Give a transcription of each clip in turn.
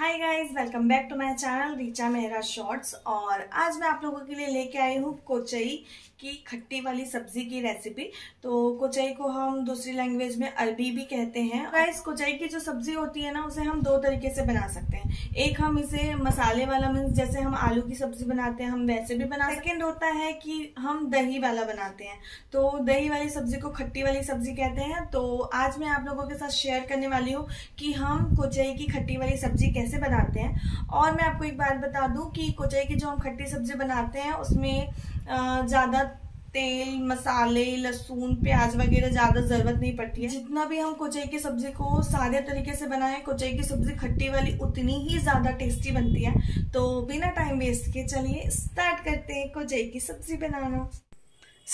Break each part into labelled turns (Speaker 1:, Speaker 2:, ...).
Speaker 1: hi guys welcome back to my channel Richa Mehra shorts और आज मैं आप लोगों के लिए लेके आई हूँ कोचई की खट्टी वाली सब्जी की रेसिपी तो कोचई को हम दूसरी लैंग्वेज में अरबी भी कहते हैं गाइस कोचई की जो सब्जी होती है ना उसे हम दो तरीके से बना सकते हैं एक हम इसे मसाले वाला मीन्स जैसे हम आलू की सब्जी बनाते हैं हम वैसे भी बना सेकेंड होता है कि हम दही वाला बनाते हैं तो दही वाली सब्जी को खट्टी वाली सब्जी कहते हैं तो आज मैं आप लोगों के साथ शेयर करने वाली हूँ कि हम कोचई की खट्टी वाली सब्जी कैसे से बनाते हैं और मैं आपको एक बात बता दूं कि कोचाई की जो हम खट्टी सब्जी बनाते हैं उसमें ज़्यादा तेल मसाले लहसुन प्याज वगैरह ज़्यादा ज़रूरत नहीं पड़ती है जितना भी हम कोचाई की सब्जी को सादे तरीके से बनाएं कोचाई की सब्जी खट्टी वाली उतनी ही ज़्यादा टेस्टी बनती है तो बिना टाइम वेस्ट के चलिए स्टार्ट करते हैं कोचाई की सब्जी बनाना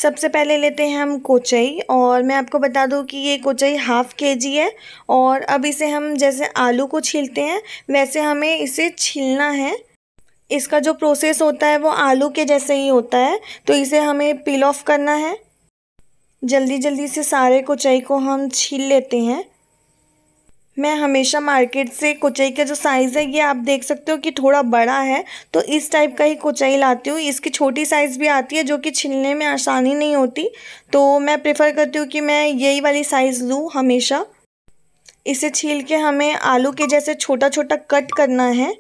Speaker 1: सबसे पहले लेते हैं हम कोचई और मैं आपको बता दूं कि ये कोचई हाफ़ के जी है और अब इसे हम जैसे आलू को छीलते हैं वैसे हमें इसे छीलना है इसका जो प्रोसेस होता है वो आलू के जैसे ही होता है तो इसे हमें पील ऑफ करना है जल्दी जल्दी से सारे कोचई को हम छील लेते हैं मैं हमेशा मार्केट से कोचई का जो साइज़ है ये आप देख सकते हो कि थोड़ा बड़ा है तो इस टाइप का ही कोचई लाती हूँ इसकी छोटी साइज़ भी आती है जो कि छिलने में आसानी नहीं होती तो मैं प्रेफ़र करती हूँ कि मैं यही वाली साइज़ लूँ हमेशा इसे छील के हमें आलू के जैसे छोटा छोटा कट करना है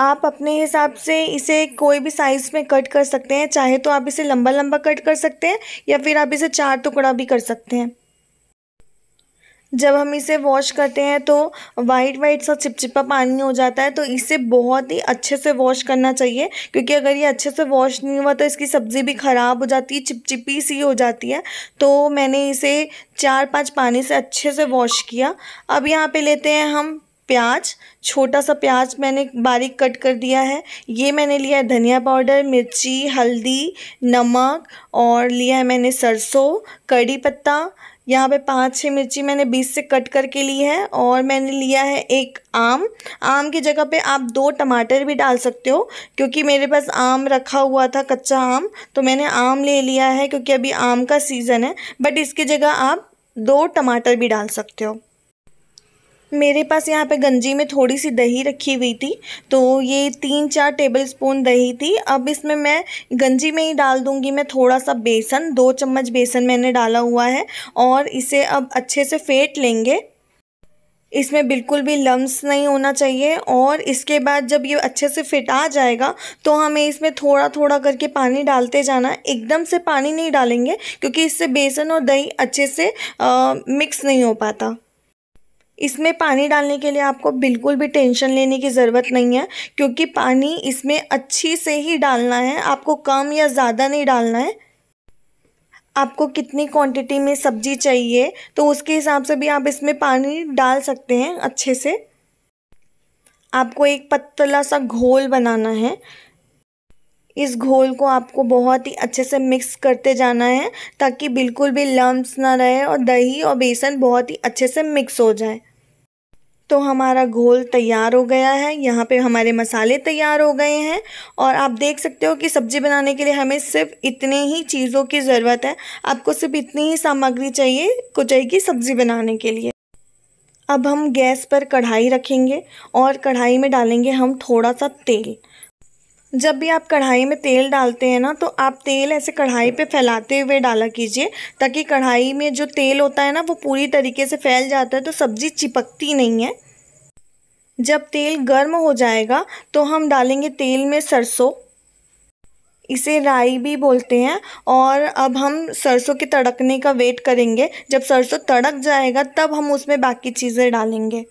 Speaker 1: आप अपने हिसाब से इसे कोई भी साइज़ में कट कर सकते हैं चाहे तो आप इसे लंबा लंबा कट कर सकते हैं या फिर आप इसे चार टुकड़ा भी कर सकते हैं जब हम इसे वॉश करते हैं तो वाइट वाइट सा चिपचिपा पानी हो जाता है तो इसे बहुत ही अच्छे से वॉश करना चाहिए क्योंकि अगर ये अच्छे से वॉश नहीं हुआ तो इसकी सब्ज़ी भी ख़राब हो जाती है चिपचिपी सी हो जाती है तो मैंने इसे चार पाँच पानी से अच्छे से वॉश किया अब यहाँ पे लेते हैं हम प्याज छोटा सा प्याज मैंने बारीक कट कर दिया है ये मैंने लिया है धनिया पाउडर मिर्ची हल्दी नमक और लिया है मैंने सरसों कड़ी पत्ता यहाँ पे पाँच छः मिर्ची मैंने बीस से कट करके ली है और मैंने लिया है एक आम आम की जगह पे आप दो टमाटर भी डाल सकते हो क्योंकि मेरे पास आम रखा हुआ था कच्चा आम तो मैंने आम ले लिया है क्योंकि अभी आम का सीज़न है बट इसकी जगह आप दो टमाटर भी डाल सकते हो मेरे पास यहाँ पे गंजी में थोड़ी सी दही रखी हुई थी तो ये तीन चार टेबल स्पून दही थी अब इसमें मैं गंजी में ही डाल दूँगी मैं थोड़ा सा बेसन दो चम्मच बेसन मैंने डाला हुआ है और इसे अब अच्छे से फेंट लेंगे इसमें बिल्कुल भी लम्स नहीं होना चाहिए और इसके बाद जब ये अच्छे से फिट आ जाएगा तो हमें इसमें थोड़ा थोड़ा करके पानी डालते जाना एकदम से पानी नहीं डालेंगे क्योंकि इससे बेसन और दही अच्छे से आ, मिक्स नहीं हो पाता इसमें पानी डालने के लिए आपको बिल्कुल भी टेंशन लेने की ज़रूरत नहीं है क्योंकि पानी इसमें अच्छी से ही डालना है आपको कम या ज़्यादा नहीं डालना है आपको कितनी क्वांटिटी में सब्जी चाहिए तो उसके हिसाब से भी आप इसमें पानी डाल सकते हैं अच्छे से आपको एक पतला सा घोल बनाना है इस घोल को आपको बहुत ही अच्छे से मिक्स करते जाना है ताकि बिल्कुल भी लम्ब ना रहे और दही और बेसन बहुत ही अच्छे से मिक्स हो जाए तो हमारा घोल तैयार हो गया है यहाँ पे हमारे मसाले तैयार हो गए हैं और आप देख सकते हो कि सब्ज़ी बनाने के लिए हमें सिर्फ इतने ही चीज़ों की ज़रूरत है आपको सिर्फ इतनी ही सामग्री चाहिए को की सब्ज़ी बनाने के लिए अब हम गैस पर कढ़ाई रखेंगे और कढ़ाई में डालेंगे हम थोड़ा सा तेल जब भी आप कढ़ाई में तेल डालते हैं ना तो आप तेल ऐसे कढ़ाई पे फैलाते हुए डाला कीजिए ताकि कढ़ाई में जो तेल होता है ना वो पूरी तरीके से फैल जाता है तो सब्ज़ी चिपकती नहीं है जब तेल गर्म हो जाएगा तो हम डालेंगे तेल में सरसों इसे राई भी बोलते हैं और अब हम सरसों के तड़कने का वेट करेंगे जब सरसों तड़क जाएगा तब हम उसमें बाकी चीज़ें डालेंगे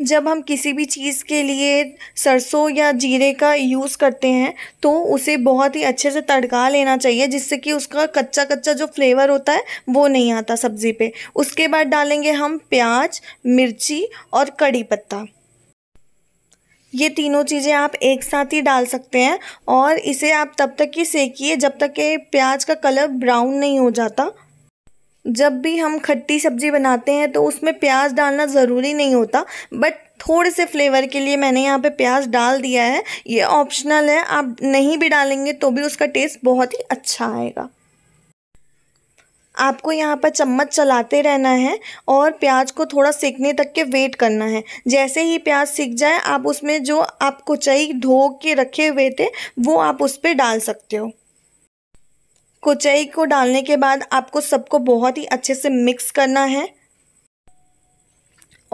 Speaker 1: जब हम किसी भी चीज़ के लिए सरसों या जीरे का यूज़ करते हैं तो उसे बहुत ही अच्छे से तड़का लेना चाहिए जिससे कि उसका कच्चा कच्चा जो फ्लेवर होता है वो नहीं आता सब्ज़ी पे उसके बाद डालेंगे हम प्याज मिर्ची और कड़ी पत्ता ये तीनों चीज़ें आप एक साथ ही डाल सकते हैं और इसे आप तब तक ही सेकिए जब तक के प्याज का कलर ब्राउन नहीं हो जाता जब भी हम खट्टी सब्ज़ी बनाते हैं तो उसमें प्याज डालना ज़रूरी नहीं होता बट थोड़े से फ्लेवर के लिए मैंने यहाँ पे प्याज डाल दिया है ये ऑप्शनल है आप नहीं भी डालेंगे तो भी उसका टेस्ट बहुत ही अच्छा आएगा आपको यहाँ पर चम्मच चलाते रहना है और प्याज को थोड़ा सीखने तक के वेट करना है जैसे ही प्याज सीख जाए आप उसमें जो आप कुचई धो के रखे हुए थे वो आप उस पर डाल सकते हो कुचई को डालने के बाद आपको सबको बहुत ही अच्छे से मिक्स करना है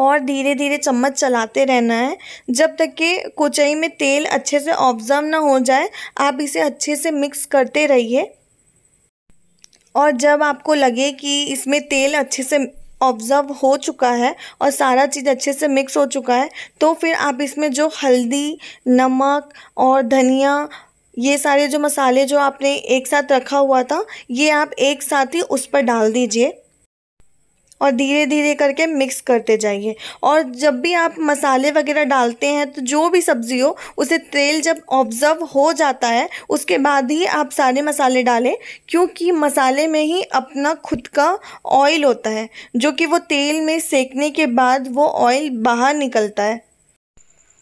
Speaker 1: और धीरे धीरे चम्मच चलाते रहना है जब तक कि कुचई में तेल अच्छे से ऑब्जर्व ना हो जाए आप इसे अच्छे से मिक्स करते रहिए और जब आपको लगे कि इसमें तेल अच्छे से ऑब्ज़र्व हो चुका है और सारा चीज़ अच्छे से मिक्स हो चुका है तो फिर आप इसमें जो हल्दी नमक और धनिया ये सारे जो मसाले जो आपने एक साथ रखा हुआ था ये आप एक साथ ही उस पर डाल दीजिए और धीरे धीरे करके मिक्स करते जाइए और जब भी आप मसाले वगैरह डालते हैं तो जो भी सब्ज़ी हो उसे तेल जब ऑब्ज़र्व हो जाता है उसके बाद ही आप सारे मसाले डालें क्योंकि मसाले में ही अपना खुद का ऑयल होता है जो कि वो तेल में सेकने के बाद वो ऑयल बाहर निकलता है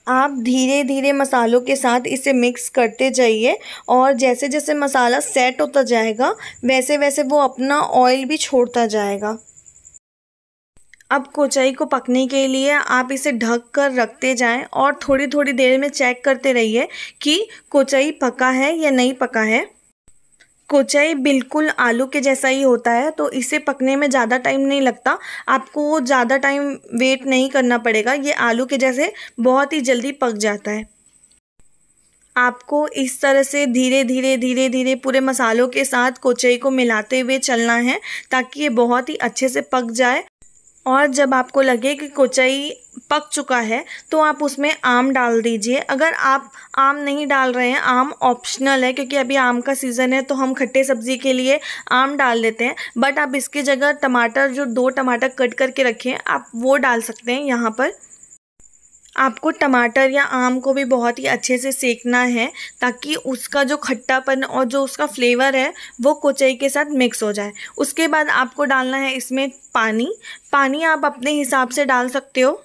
Speaker 1: आप धीरे धीरे मसालों के साथ इसे मिक्स करते जाइए और जैसे जैसे मसाला सेट होता जाएगा वैसे वैसे वो अपना ऑयल भी छोड़ता जाएगा अब कोचाई को पकने के लिए आप इसे ढक कर रखते जाएं और थोड़ी थोड़ी देर में चेक करते रहिए कि कोचाई पका है या नहीं पका है कोचाई बिल्कुल आलू के जैसा ही होता है तो इसे पकने में ज़्यादा टाइम नहीं लगता आपको ज़्यादा टाइम वेट नहीं करना पड़ेगा ये आलू के जैसे बहुत ही जल्दी पक जाता है आपको इस तरह से धीरे धीरे धीरे धीरे पूरे मसालों के साथ कोचई को मिलाते हुए चलना है ताकि ये बहुत ही अच्छे से पक जाए और जब आपको लगे कि कोचाई पक चुका है तो आप उसमें आम डाल दीजिए अगर आप आम नहीं डाल रहे हैं आम ऑप्शनल है क्योंकि अभी आम का सीज़न है तो हम खट्टे सब्ज़ी के लिए आम डाल देते हैं बट आप इसकी जगह टमाटर जो दो टमाटर कट करके रखें आप वो डाल सकते हैं यहाँ पर आपको टमाटर या आम को भी बहुत ही अच्छे से सेकना है ताकि उसका जो खट्टापन और जो उसका फ्लेवर है वो कोचई के साथ मिक्स हो जाए उसके बाद आपको डालना है इसमें पानी पानी आप अपने हिसाब से डाल सकते हो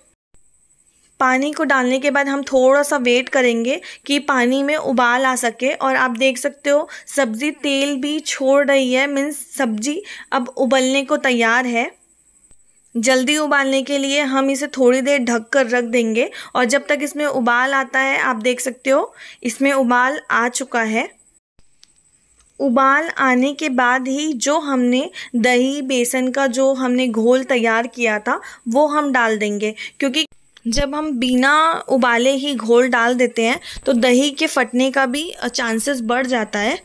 Speaker 1: पानी को डालने के बाद हम थोड़ा सा वेट करेंगे कि पानी में उबाल आ सके और आप देख सकते हो सब्ज़ी तेल भी छोड़ रही है मीन्स सब्ज़ी अब उबलने को तैयार है जल्दी उबालने के लिए हम इसे थोड़ी देर ढक कर रख देंगे और जब तक इसमें उबाल आता है आप देख सकते हो इसमें उबाल आ चुका है उबाल आने के बाद ही जो हमने दही बेसन का जो हमने घोल तैयार किया था वो हम डाल देंगे क्योंकि जब हम बिना उबाले ही घोल डाल देते हैं तो दही के फटने का भी चांसेस बढ़ जाता है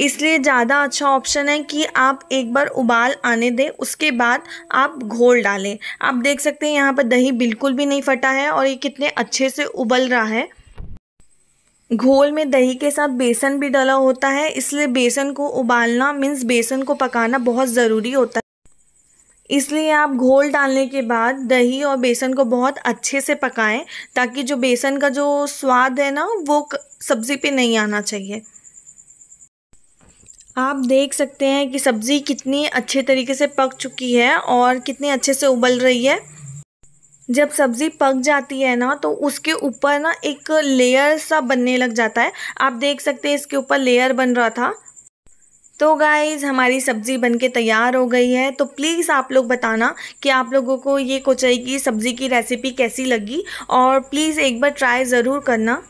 Speaker 1: इसलिए ज़्यादा अच्छा ऑप्शन है कि आप एक बार उबाल आने दें उसके बाद आप घोल डालें आप देख सकते हैं यहाँ पर दही बिल्कुल भी नहीं फटा है और ये कितने अच्छे से उबल रहा है घोल में दही के साथ बेसन भी डला होता है इसलिए बेसन को उबालना मीन्स बेसन को पकाना बहुत ज़रूरी होता है इसलिए आप घोल डालने के बाद दही और बेसन को बहुत अच्छे से पकाएं ताकि जो बेसन का जो स्वाद है ना वो सब्ज़ी पे नहीं आना चाहिए आप देख सकते हैं कि सब्ज़ी कितनी अच्छे तरीके से पक चुकी है और कितनी अच्छे से उबल रही है जब सब्ज़ी पक जाती है ना तो उसके ऊपर ना एक लेयर सा बनने लग जाता है आप देख सकते हैं इसके ऊपर लेयर बन रहा था तो गाइज़ हमारी सब्ज़ी बनके तैयार हो गई है तो प्लीज़ आप लोग बताना कि आप लोगों को ये कोचई की सब्ज़ी की रेसिपी कैसी लगी और प्लीज़ एक बार ट्राई ज़रूर करना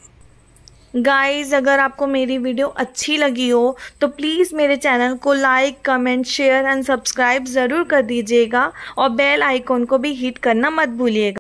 Speaker 1: गाइस अगर आपको मेरी वीडियो अच्छी लगी हो तो प्लीज़ मेरे चैनल को like comment share and subscribe ज़रूर कर दीजिएगा और बेल आइकॉन को भी हिट करना मत भूलिएगा